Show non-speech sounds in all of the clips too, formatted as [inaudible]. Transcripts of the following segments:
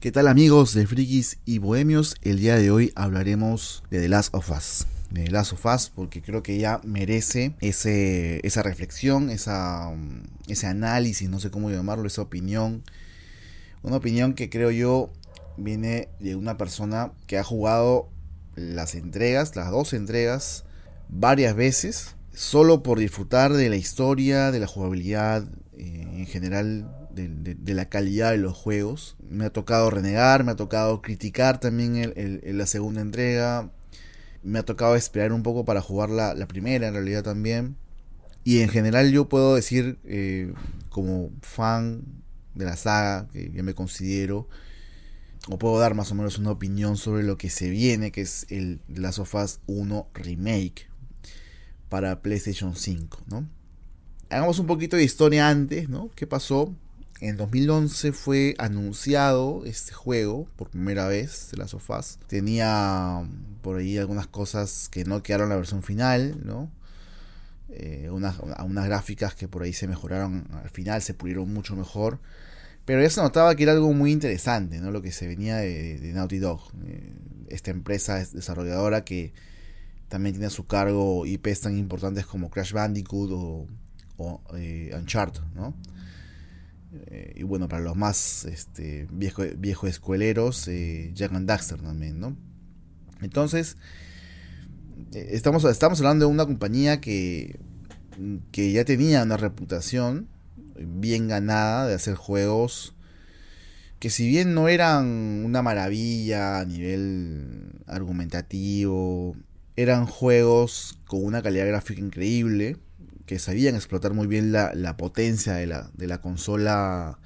¿Qué tal amigos de Friggis y Bohemios? El día de hoy hablaremos de The Last of Us. De The Last of Us porque creo que ya merece ese, esa reflexión, esa, mm, ese análisis, no sé cómo llamarlo, esa opinión. Una opinión que creo yo viene de una persona que ha jugado las entregas, las dos entregas, varias veces, solo por disfrutar de la historia, de la jugabilidad, eh, en general de, la calidad de los juegos. Me ha tocado renegar, me ha tocado criticar también la segunda entrega. Me ha tocado esperar un poco para jugar la, primera en realidad también. Y en general yo puedo decir, eh, como fan de la saga, que yo me considero, o puedo dar más o menos una opinión sobre lo que se viene, que es el Last of Us 1 Remake para PlayStation 5, ¿no? Hagamos un poquito de historia antes, ¿no? ¿Qué pasó? En 2011 fue anunciado este juego por primera vez, de las sofás. Tenía mm, por ahí algunas cosas que no quedaron en la versión final, ¿no? Eh, unas, gráficas que por ahí se mejoraron al final, se pulieron mucho mejor. Pero ya se notaba que era algo muy interesante, ¿no? Lo que se venía de, Naughty Dog. Eh, esta empresa desarrolladora que también tiene a su cargo IPs tan importantes como Crash Bandicoot o, eh, Uncharted, ¿no? Eh, y bueno, para los más este, viejo, viejo escueleros, eh, Jack and Daxter también, ¿no? Entonces, eh, estamos, estamos hablando de una compañía que, que ya tenía una reputación bien ganada de hacer juegos que si bien no eran una maravilla a nivel argumentativo, eran juegos con una calidad gráfica increíble que sabían explotar muy bien la, potencia de la, consola,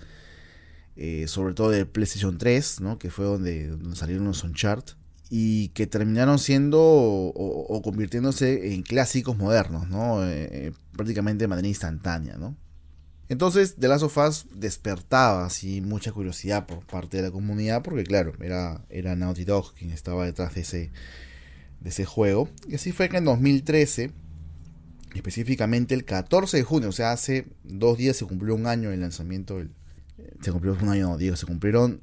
eh, sobre todo del PlayStation 3, ¿no? que fue donde, salieron los Uncharted. y que terminaron siendo o, convirtiéndose en clásicos modernos, ¿no? Eh, eh, prácticamente de manera instantánea. ¿no? Entonces, The Last of Us despertaba así mucha curiosidad por parte de la comunidad, porque claro, era, era Naughty Dog quien estaba detrás de ese, de ese juego. Y así fue que en 2013 específicamente el 14 de junio, o sea, hace dos días se cumplió un año el lanzamiento del... Se cumplió un año, no digo, se cumplieron...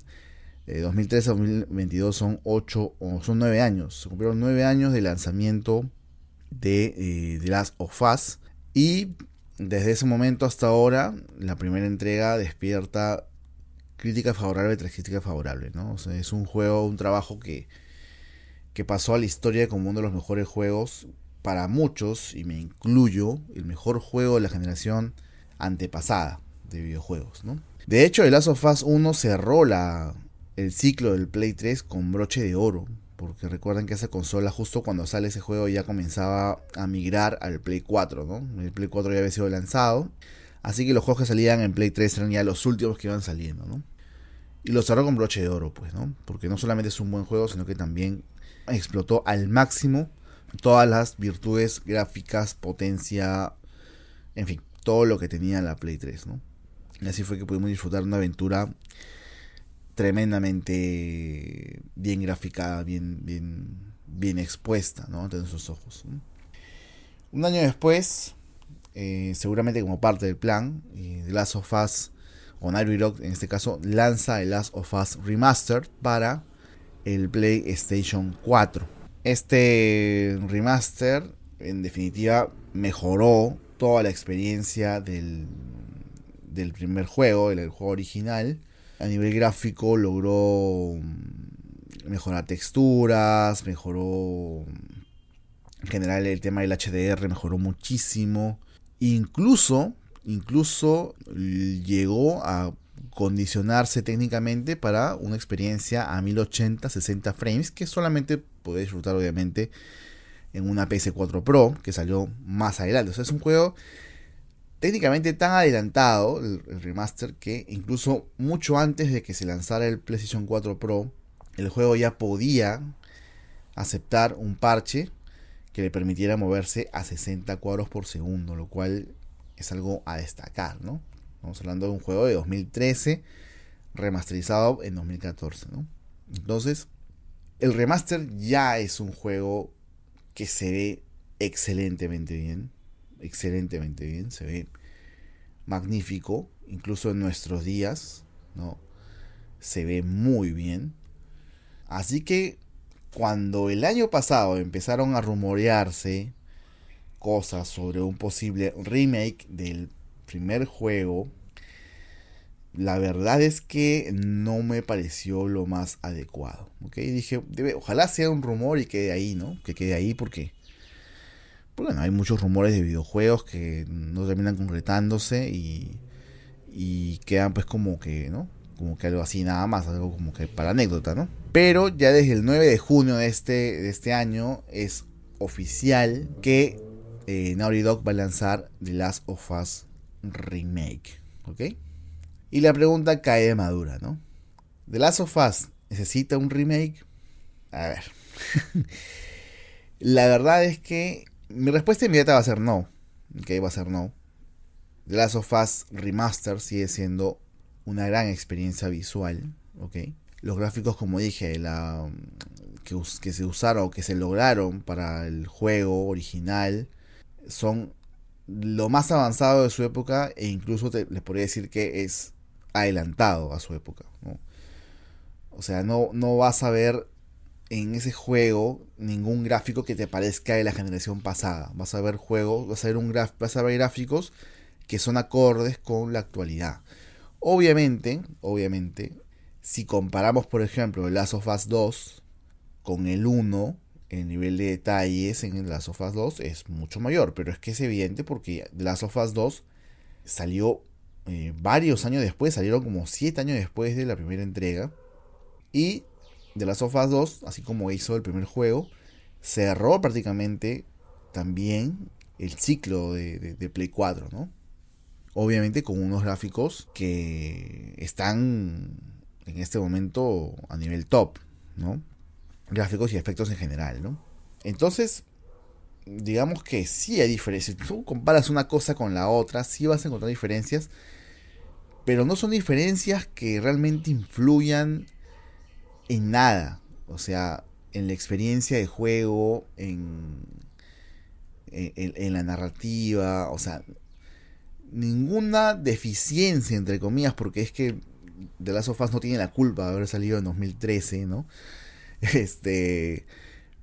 De 2013 a 2022 son ocho... o son nueve años. Se cumplieron nueve años de lanzamiento de The eh, Last of Us. Y desde ese momento hasta ahora, la primera entrega despierta crítica favorable tras crítica favorable. ¿no? es un juego, un trabajo que, que pasó a la historia como uno de los mejores juegos para muchos, y me incluyo, el mejor juego de la generación antepasada de videojuegos. ¿no? De hecho, el Last of Us 1 cerró la, el ciclo del Play 3 con broche de oro. Porque recuerden que esa consola, justo cuando sale ese juego, ya comenzaba a migrar al Play 4, ¿no? El Play 4 ya había sido lanzado. Así que los juegos que salían en Play 3 eran ya los últimos que iban saliendo, ¿no? Y los cerró con broche de oro, pues, ¿no? Porque no solamente es un buen juego, sino que también explotó al máximo todas las virtudes gráficas, potencia, en fin, todo lo que tenía la Play 3, Y así fue que pudimos disfrutar una aventura tremendamente bien graficada, bien, bien, bien expuesta, ¿no? Ante nuestros ojos. Un año después, eh, seguramente como parte del plan, eh, Last of Us, o Rock en este caso, lanza el Last of Us Remastered para el PlayStation 4 este remaster, en definitiva, mejoró toda la experiencia del, del primer juego, el juego original. A nivel gráfico logró mm, mejorar texturas, mejoró en general el tema del HDR, mejoró muchísimo. Incluso, incluso llegó a condicionarse técnicamente para una experiencia a 1080, 60 frames, que solamente poder disfrutar obviamente en una PS4 Pro que salió más adelante. O sea, es un juego técnicamente tan adelantado el, remaster que incluso mucho antes de que se lanzara el PlayStation 4 Pro, el juego ya podía aceptar un parche que le permitiera moverse a 60 cuadros por segundo, lo cual es algo a destacar, ¿no? Estamos hablando de un juego de 2013 remasterizado en 2014, ¿no? Entonces, el remaster ya es un juego que se ve excelentemente bien. Excelentemente bien, se ve magnífico. Incluso en nuestros días, ¿no? Se ve muy bien. Así que cuando el año pasado empezaron a rumorearse cosas sobre un posible remake del primer juego la verdad es que no me pareció lo más adecuado. ¿ok? Dije, ojalá sea un rumor y quede ahí, ¿no? Que quede ahí porque, pues bueno, hay muchos rumores de videojuegos que no terminan concretándose y, y quedan pues como que, ¿no? Como que algo así nada más, algo como que para anécdota, ¿no? Pero ya desde el 9 de junio de este, de este año es oficial que eh, Naughty Dog va a lanzar The Last of Us Remake, ¿ok? Y la pregunta cae de madura, ¿no? De Last of Us necesita un remake? A ver. [laughs] la verdad es que mi respuesta inmediata va a ser no. Que okay, va a ser no. The Last of Us Remaster sigue siendo una gran experiencia visual, ¿ok? Los gráficos, como dije, la, um, que, se usaron o que se lograron para el juego original son lo más avanzado de su época e incluso les podría decir que es adelantado a su época. O sea, no, no vas a ver en ese juego ningún gráfico que te parezca de la generación pasada. Vas a ver juegos, vas a ver, un graf, vas a ver gráficos que son acordes con la actualidad. Obviamente, obviamente, si comparamos, por ejemplo, el Last of Us 2 con el 1, el nivel de detalles en el Last of Us 2 es mucho mayor, pero es que es evidente porque The Last of Us 2 salió eh, varios años después, salieron como 7 años después de la primera entrega. Y The Last of Us 2, así como hizo el primer juego, cerró prácticamente también el ciclo de, Play 4, ¿no? Obviamente con unos gráficos que están en este momento a nivel top, ¿no? Gráficos y efectos en general, ¿no? Entonces, digamos que sí hay diferencias. Tú comparas una cosa con la otra, sí vas a encontrar diferencias. Pero no son diferencias que realmente influyan en nada. O sea, en la experiencia de juego, en, en, la narrativa. O sea, ninguna deficiencia, entre comillas, porque es que The Last of Us no tiene la culpa de haber salido en 2013, ¿no? [laughs] Este.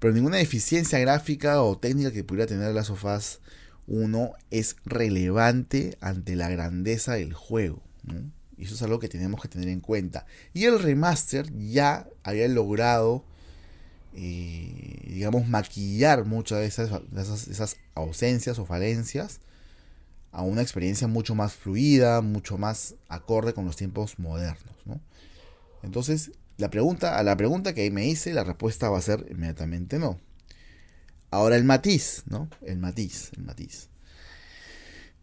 Pero ninguna deficiencia gráfica o técnica que pudiera tener The Last of 1 es relevante ante la grandeza del juego. Y eso es algo que tenemos que tener en cuenta. Y el remaster ya había logrado, eh, digamos, maquillar muchas de esas, ausencias o falencias a una experiencia mucho más fluida, mucho más acorde con los tiempos modernos. Entonces, la pregunta, a la pregunta que me hice, la respuesta va a ser inmediatamente no. Ahora el matiz, ¿no? El matiz, el matiz.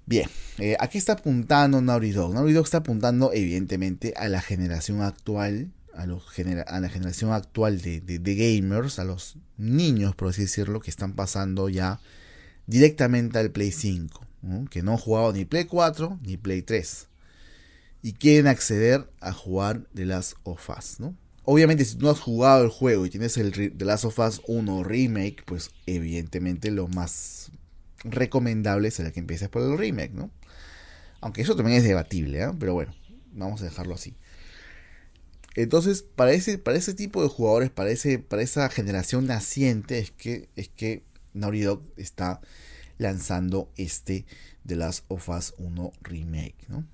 Bien, eh, aquí está apuntando Naughty Dog? Naughty Dog está apuntando evidentemente a la generación actual, a, los a la generación actual de, gamers, a los niños, por así decirlo, que están pasando ya directamente al Play 5, que no han jugado ni Play 4 ni Play 3 y quieren acceder a jugar The Last of Us, ¿no? Obviamente, si no has jugado el juego y tienes el The Last of Us 1 Remake, pues evidentemente lo más recomendable será que empieces por el remake, ¿no? Aunque eso también es debatible, ¿ah? pero bueno, vamos a dejarlo así. Entonces, para ese, para ese tipo de jugadores, para, para esa generación naciente, es que, es que Naughty Dog está lanzando este The Last of Us 1 Remake, ¿no?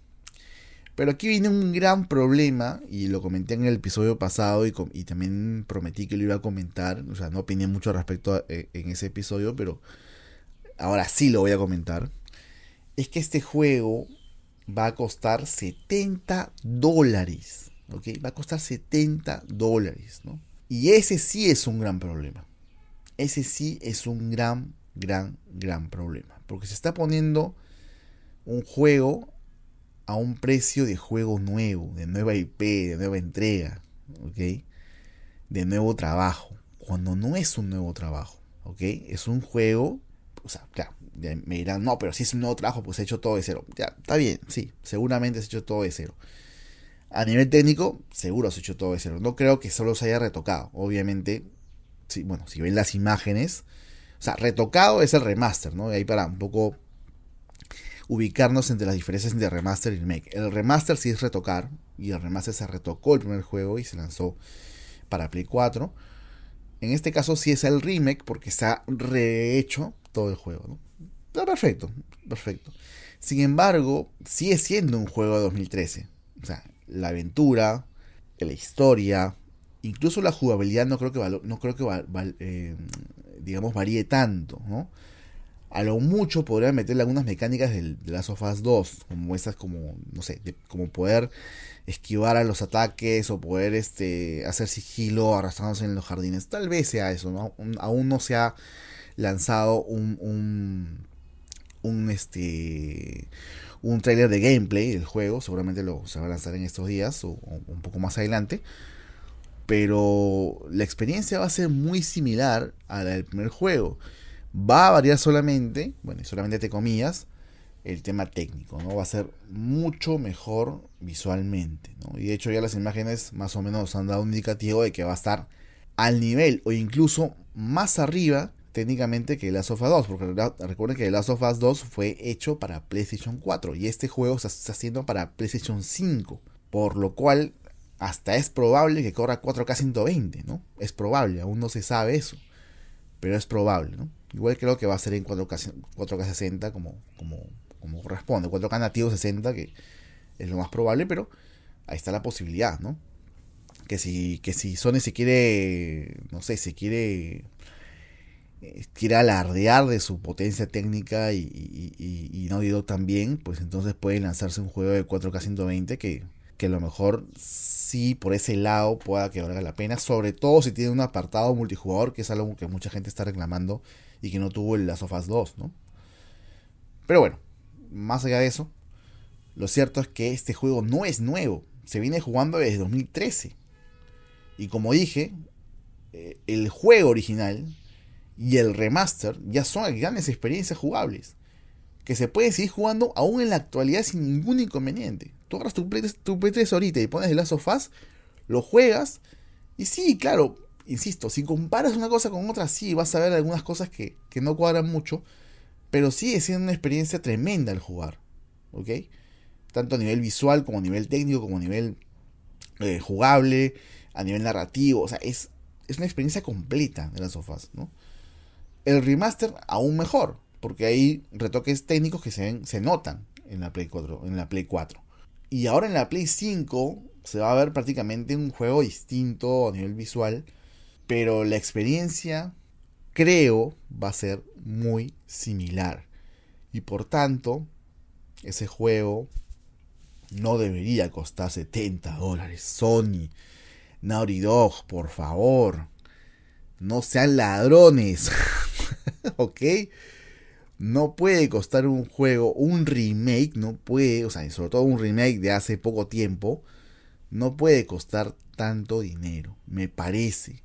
Pero aquí viene un gran problema, y lo comenté en el episodio pasado, y, también prometí que lo iba a comentar, o sea, no opiné mucho al respecto eh, en ese episodio, pero ahora sí lo voy a comentar, es que este juego va a costar 70 dólares. ¿Ok? Va a costar 70 dólares, ¿no? Y ese sí es un gran problema. Ese sí es un gran, gran, gran problema. Porque se está poniendo un juego a un precio de juego nuevo, de nueva IP, de nueva entrega, ¿ok? De nuevo trabajo. Cuando no es un nuevo trabajo, ¿ok? Es un juego o sea, claro, me dirán, no, pero si es un nuevo trabajo, pues he hecho todo de cero. Ya, está bien, sí, seguramente ha hecho todo de cero. A nivel técnico, seguro ha hecho todo de cero. No creo que solo se haya retocado. Obviamente, sí, bueno, si ven las imágenes, o sea, retocado es el remaster, ¿no? Y ahí para un poco ubicarnos entre las diferencias entre remaster y remake. El remaster sí es retocar, y el remaster se retocó el primer juego y se lanzó para Play 4. En este caso sí es el remake porque está rehecho todo el juego. ¿no? Está perfecto, perfecto. Sin embargo, sigue siendo un juego de 2013. O sea, la aventura, la historia, incluso la jugabilidad no creo que, no creo que eh, digamos varíe tanto, ¿no? A lo mucho podrían meterle algunas mecánicas de las of 2, como esas como, no sé, como poder esquivar a los ataques o poder este, hacer sigilo arrastrándose en los jardines. Tal vez sea eso, ¿no? Aún no sea lanzado un, un, este un de gameplay del juego, seguramente lo se va a lanzar en estos días o, un poco más adelante. Pero la experiencia va a ser muy similar a la del primer juego. Va a variar solamente, bueno, solamente te comillas, el tema técnico, ¿no? Va a ser mucho mejor visualmente, Y de hecho ya las imágenes más o menos han dado un indicativo de que va a estar al nivel o incluso más arriba técnicamente que Last of Us 2, porque recuerden que Last of Us 2 fue hecho para PlayStation 4 y este juego se está haciendo para PlayStation 5, por lo cual hasta es probable que corra 4K 120, ¿no? Es probable, aún no se sabe eso, pero es probable, ¿no? Igual creo que va a ser en 4K, 4K 60 como, como, como corresponde, 4K nativo 60 que es lo más probable, pero ahí está la posibilidad, ¿no? Que si, que si Sony se quiere, no sé, se quiere eh, quiere alardear de su potencia técnica y, y, no tan bien, pues entonces puede lanzarse un juego de 4K 120 que, a lo mejor sí por ese lado pueda que valga la pena, sobre todo si tiene un apartado multijugador, que es algo que mucha gente está reclamando y que no tuvo el Last of 2, ¿no? Pero bueno, más allá de eso, lo cierto es que este juego no es nuevo, se viene jugando desde 2013. Y como dije, eh, el juego original y el remaster ya son grandes experiencias jugables que se puede seguir jugando aún en la actualidad sin ningún inconveniente. Tú agarras tu, P3 ahorita y pones el Last lo juegas y sí, claro, insisto, si comparas una cosa con otra, sí, vas a ver algunas cosas que, no cuadran mucho, pero sí es una experiencia tremenda el jugar, ¿ok? Tanto a nivel visual como a nivel técnico, como a nivel eh, jugable, a nivel narrativo, o sea, es, es una experiencia completa de las sofás, ¿no? El remaster aún mejor, porque hay retoques técnicos que se, notan en la, Play 4, en la Play 4. Y ahora en la Play 5 se va a ver prácticamente un juego distinto a nivel visual, pero la experiencia creo va a ser muy similar. Y por tanto, ese juego no debería costar 70 dólares. Sony, Naughty Dog, por favor. No sean ladrones. [laughs] ¿Ok? No puede costar un juego, un remake, no puede, o sea, sobre todo un remake de hace poco tiempo, no puede costar tanto dinero, me parece,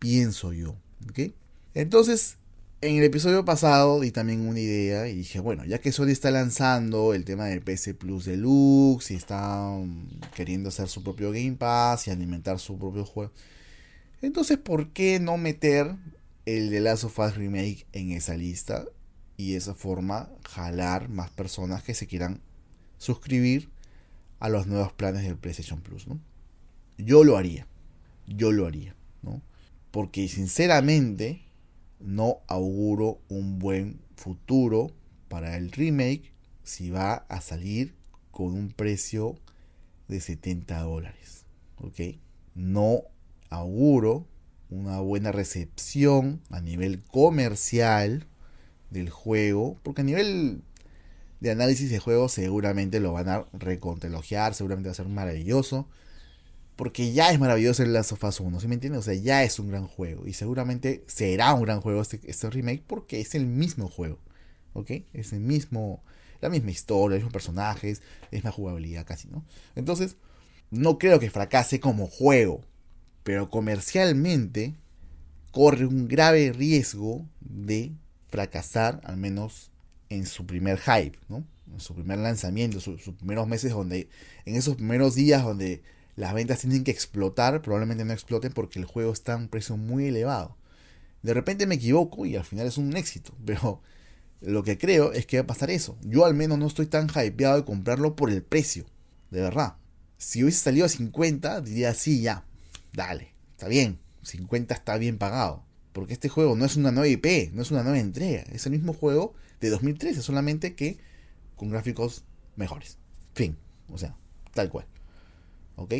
pienso yo. ¿Ok? Entonces, en el episodio pasado di también una idea y dije, bueno, ya que Sony está lanzando el tema del PC Plus Deluxe y está mm, queriendo hacer su propio Game Pass y alimentar su propio juego, entonces, ¿por qué no meter el de lazo fast Remake en esa lista? Y de esa forma jalar más personas que se quieran suscribir a los nuevos planes del PlayStation Plus, ¿no? Yo lo haría. Yo lo haría, ¿no? Porque sinceramente no auguro un buen futuro para el remake si va a salir con un precio de 70 dólares. ¿Ok? No auguro una buena recepción a nivel comercial del juego, porque a nivel de análisis de juego seguramente lo van a recontelogiar, seguramente va a ser maravilloso, porque ya es maravilloso el Last of Us 1, ¿sí me entiendes? O sea, ya es un gran juego y seguramente será un gran juego este, este, remake porque es el mismo juego, ¿ok? Es el mismo, la misma historia, los mismos personajes, la misma jugabilidad casi, ¿no? Entonces, no creo que fracase como juego, pero comercialmente corre un grave riesgo de fracasar, al menos en su primer hype, ¿no? en su primer lanzamiento, su, sus primeros meses donde, en esos primeros días donde las ventas tienen que explotar, probablemente no exploten porque el juego está a un precio muy elevado. De repente me equivoco y al final es un éxito, [laughs] pero lo que creo es que va a pasar eso. Yo al menos no estoy tan hypeado de comprarlo por el precio, de verdad. Si hubiese salido a 50, diría sí, ya, dale, está bien, 50 está bien pagado. Porque este juego no es una nueva IP, no es una nueva entrega, es el mismo juego de 2013, solamente que con gráficos mejores. Fin, o sea, tal cual. ¿Ok?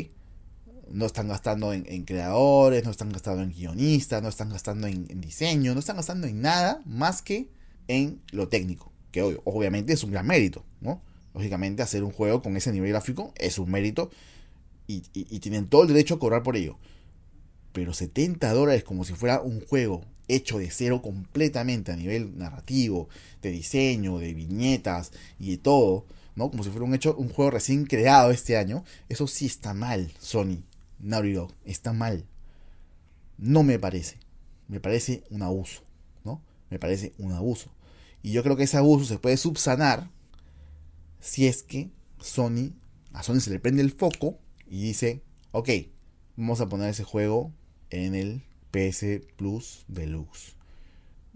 No están gastando en, creadores, no están gastando en guionistas, no están gastando en, diseño, no están gastando en nada más que en lo técnico, que obviamente es un gran mérito, ¿no? Lógicamente hacer un juego con ese nivel gráfico es un mérito y, tienen todo el derecho a cobrar por ello. Pero 70 dólares como si fuera un juego hecho de cero completamente a nivel narrativo, de diseño, de viñetas y de todo, ¿no? Como si fuera un, hecho, un juego recién creado este año. Eso sí está mal, Sony, Naughty está mal. No me parece. Me parece un abuso, ¿no? Me parece un abuso. Y yo creo que ese abuso se puede subsanar si es que Sony, a Sony se le prende el foco y dice, ok, vamos a poner ese juego en el PS Plus Deluxe.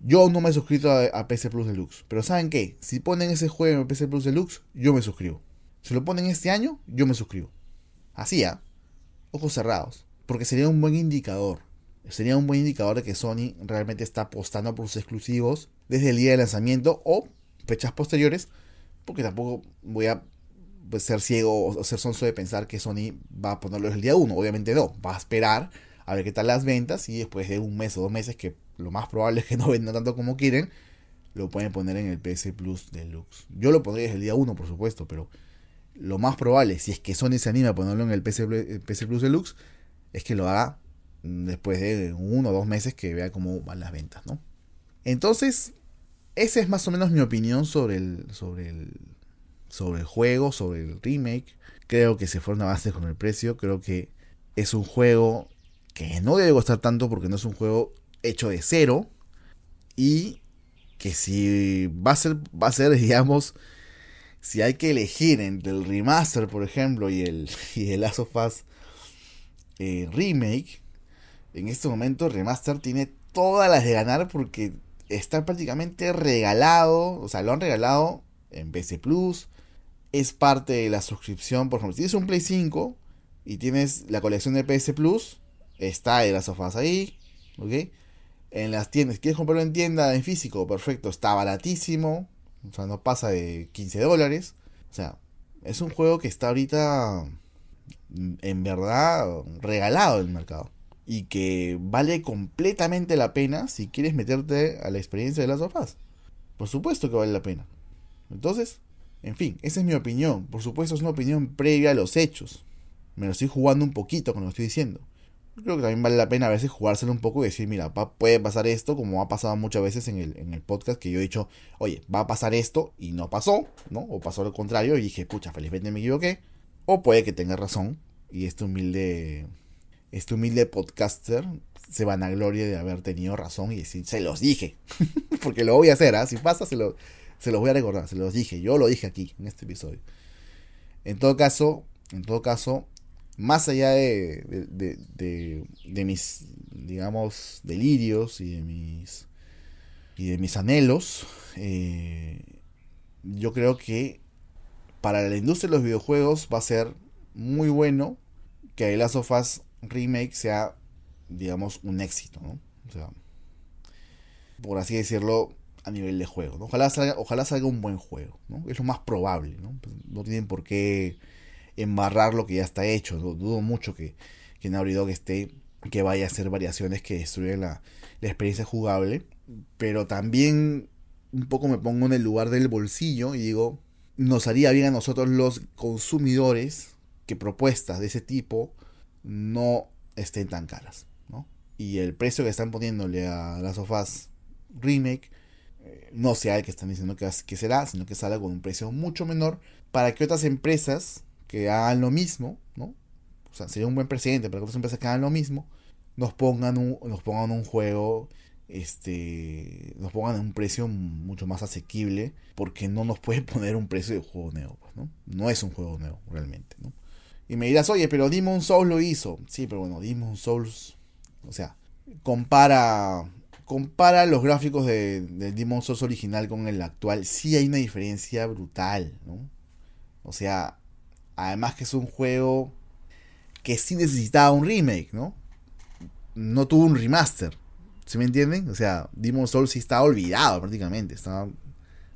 Yo no me he suscrito a, PS Plus Deluxe, pero ¿saben qué? Si ponen ese juego en PS Plus Deluxe, yo me suscribo. Si lo ponen este año, yo me suscribo. Así, ¿ah? Ojos cerrados. Porque sería un buen indicador. Sería un buen indicador de que Sony realmente está apostando por sus exclusivos desde el día de lanzamiento o fechas posteriores. Porque tampoco voy a pues, ser ciego o, ser sonso de pensar que Sony va a ponerlo el día 1, Obviamente no, va a esperar a ver qué tal las ventas y después de un mes o dos meses, que lo más probable es que [laughs] no venda tanto como quieren, lo pueden poner en el PC Plus Deluxe. Yo lo pondría desde el día 1, por supuesto, pero lo más probable, si es que Sony se anima a ponerlo en el PC eh, Plus Deluxe, es que lo haga mm, después de uno o dos meses que vea cómo van las ventas, ¿no? Entonces, esa es más o menos mi opinión sobre el, sobre el, sobre el juego, sobre el remake. Creo que se fueron a base con el precio. Creo que es un juego que no debe costar tanto porque no es un juego hecho de cero. Y que si va a ser, va a ser [laughs] digamos, si hay que elegir entre el remaster, por ejemplo, y el, [laughs] y el eh, remake, en este momento el remaster tiene todas las de ganar porque está prácticamente regalado, o sea, lo han regalado en PC Plus, es parte de la suscripción. Por ejemplo, si tienes un Play 5 y tienes la colección de PS Plus, está de las sofás ahí, ¿ok? En las tiendas, ¿quieres comprarlo en tienda, en físico? Perfecto, está baratísimo, o sea, no pasa de 15 dólares. O sea, es un juego que está ahorita, mm, en verdad, regalado en el mercado. Y que vale completamente la pena si quieres meterte a la experiencia de las sofás. Por supuesto que vale la pena. Entonces, en fin, esa es mi opinión. Por supuesto, es una opinión previa a los hechos. Me lo estoy jugando un poquito con lo que estoy diciendo. Creo que también vale la pena a veces jugárselo un poco y decir, mira, puede pasar esto, como ha pasado muchas veces en el, podcast que yo he dicho, oye, va a pasar esto y no pasó, ¿no? O pasó lo contrario y dije, pucha, felizmente me equivoqué. O puede que tenga razón y este humilde, este humilde podcaster se gloria de haber tenido razón y decir, se los dije. [laughs] Porque lo voy a hacer, ¿ah? Si pasa, se lo, se los voy a recordar, se los dije, yo lo dije aquí, en este episodio. En todo caso, en todo caso, más allá de, de, de, mis, digamos, delirios y de mis, y de mis anhelos, eh, yo creo que para la industria de los videojuegos va a ser muy bueno que el Last of Us Remake sea, digamos, un éxito, ¿no? O sea, por así decirlo, a nivel de juego. Ojalá, salga, ojalá salga un buen juego, es lo más probable. Pues, no, tienen por qué embarrar lo que ya está hecho. Dudo mucho que, que Naughty Dog esté, que vaya a hacer variaciones que destruyan la, la experiencia jugable. Pero también un poco me pongo en el lugar del bolsillo y digo, nos haría bien a nosotros los consumidores que propuestas de ese tipo no estén tan caras. ¿no? Y el precio que están poniéndole a las sofás remake no sea el que están diciendo que, será, sino que salga con un precio mucho menor para que otras empresas que hagan lo mismo, ¿no? O sea, sería un buen presidente para que otras empresas que hagan lo mismo nos pongan un, nos pongan un juego este nos pongan un precio mucho más asequible porque no nos puede [laughs] poner un precio de juego nuevo pues, ¿no? no es un juego nuevo realmente ¿no? y me dirás oye pero Demon Souls lo hizo sí pero bueno Demon Souls o sea compara compara los gráficos de, del Demon Souls original con el actual, sí hay una diferencia brutal, ¿no? O sea, además que es un juego que sí necesitaba un remake, ¿no? No tuvo un remaster, ¿sí me entienden? O sea, Demon Souls sí estaba olvidado prácticamente, estaba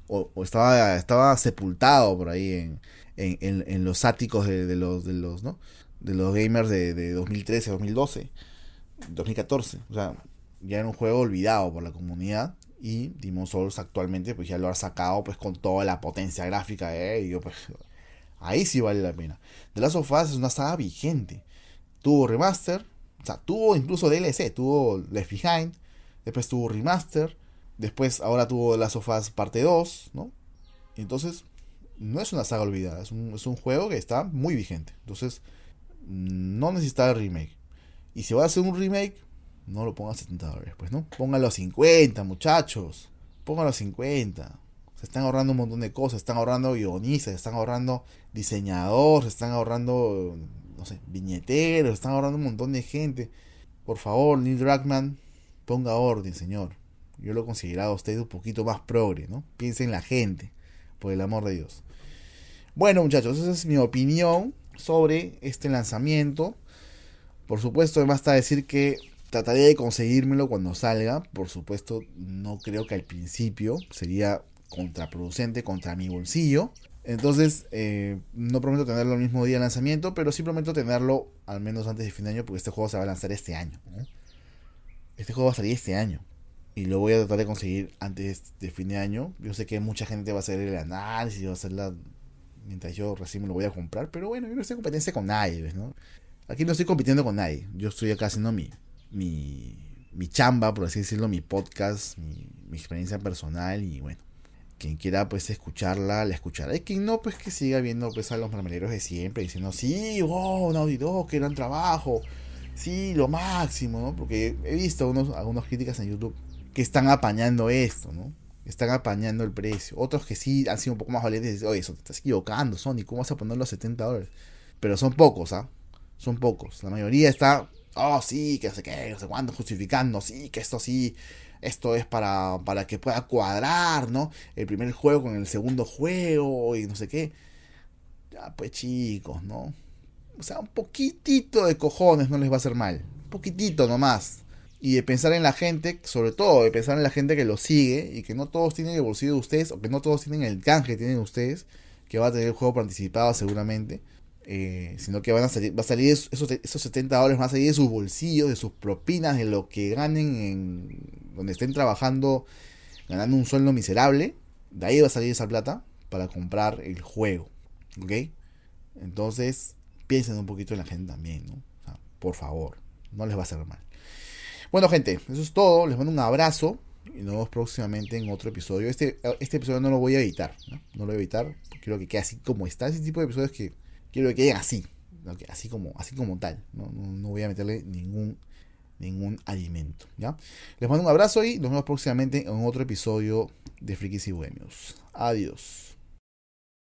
o, estaba, estaba sepultado por ahí en, en, en, los áticos de, los, de los, ¿no? De los gamers de, de 2013, 2012, 2014, o sea, ya era un juego olvidado por la comunidad y Demon Souls actualmente pues ya lo ha sacado pues con toda la potencia gráfica y pues ahí sí vale la pena. The Last of Us es una saga vigente. Tuvo remaster, o sea, tuvo incluso DLC, tuvo Left Behind, después tuvo remaster, después ahora tuvo The Last of Us parte 2, ¿no? Entonces, no es una saga olvidada, es un, juego que está muy vigente. Entonces, no necesita remake. Y si va a hacer un remake, no lo ponga a 70 dólares, pues, ¿no? Póngalo a 50, muchachos. Póngalo a 50. Se están ahorrando un montón de cosas. Están ahorrando guionistas, están ahorrando diseñadores, están ahorrando, no sé, viñeteros, están ahorrando un montón de gente. Por favor, Neil Druckmann, ponga orden, señor. Yo lo consideraba a usted un poquito más progre, ¿no? Piense en la gente, por el amor de Dios. Bueno, muchachos, esa es mi opinión sobre este lanzamiento. Por supuesto, basta decir que Trataré de conseguírmelo cuando salga. Por supuesto, no creo que al principio sería contraproducente contra mi bolsillo. Entonces, eh, no prometo tenerlo el mismo día de lanzamiento, pero sí prometo tenerlo al menos antes de fin de año, porque este juego se va a lanzar este año. Este juego va a salir este año. Y lo voy a tratar de conseguir antes de fin de año. Yo sé que mucha gente va a hacer el análisis, va a hacer Mientras yo recién me lo voy a comprar, pero bueno, yo no estoy en competencia con nadie, Aquí no estoy compitiendo con nadie. Yo estoy acá haciendo mi, mi, chamba, por así decirlo, mi podcast, mi, experiencia personal y bueno quien quiera pues escucharla, la escuchará. Y quien no, pues que siga viendo pues a los marmeleros de siempre, diciendo, sí, wow, un auditor, oh, qué gran trabajo, sí, lo máximo, ¿no? Porque he visto unos, algunas críticas en YouTube que están apañando esto, ¿no? Están apañando el precio. Otros que sí han sido un poco más valientes, dicen, oye, eso te estás equivocando, Sony, ¿cómo vas a poner los 70 dólares? Pero son pocos, ¿ah? Son pocos. La mayoría está oh sí, que no sé qué, no sé cuándo, justificando, sí, que esto sí, esto es para, para que pueda cuadrar, ¿no? El primer juego con el segundo juego y no sé qué. Ya, pues chicos, ¿no? O sea, un poquitito de cojones no les va a hacer mal. Un poquitito nomás. Y de pensar en la gente, sobre todo de pensar en la gente que lo sigue y que no todos tienen el bolsillo de ustedes o que no todos tienen el canje que tienen ustedes, que va a tener el juego participado seguramente. Eh, sino que van a salir, va a salir esos, 70 dólares van a salir de sus bolsillos, de sus propinas, de lo que ganen en donde estén trabajando, ganando un sueldo miserable. De ahí va a salir esa plata para comprar el juego. ¿Ok? Entonces, piensen un poquito en la gente también, ¿no? por favor, no les va a hacer mal. Bueno, gente, eso es todo. Les mando un abrazo. Y nos vemos próximamente en otro episodio. Este, este episodio no lo voy a editar, ¿no? No lo voy a editar. Quiero que quede así como está. Ese tipo de episodios que quiero que queden así, así como, así como tal. No, no voy a meterle ningún, ningún alimento. ¿ya? Les mando un abrazo y nos vemos próximamente en otro episodio de Frikis y Bohemios. Adiós.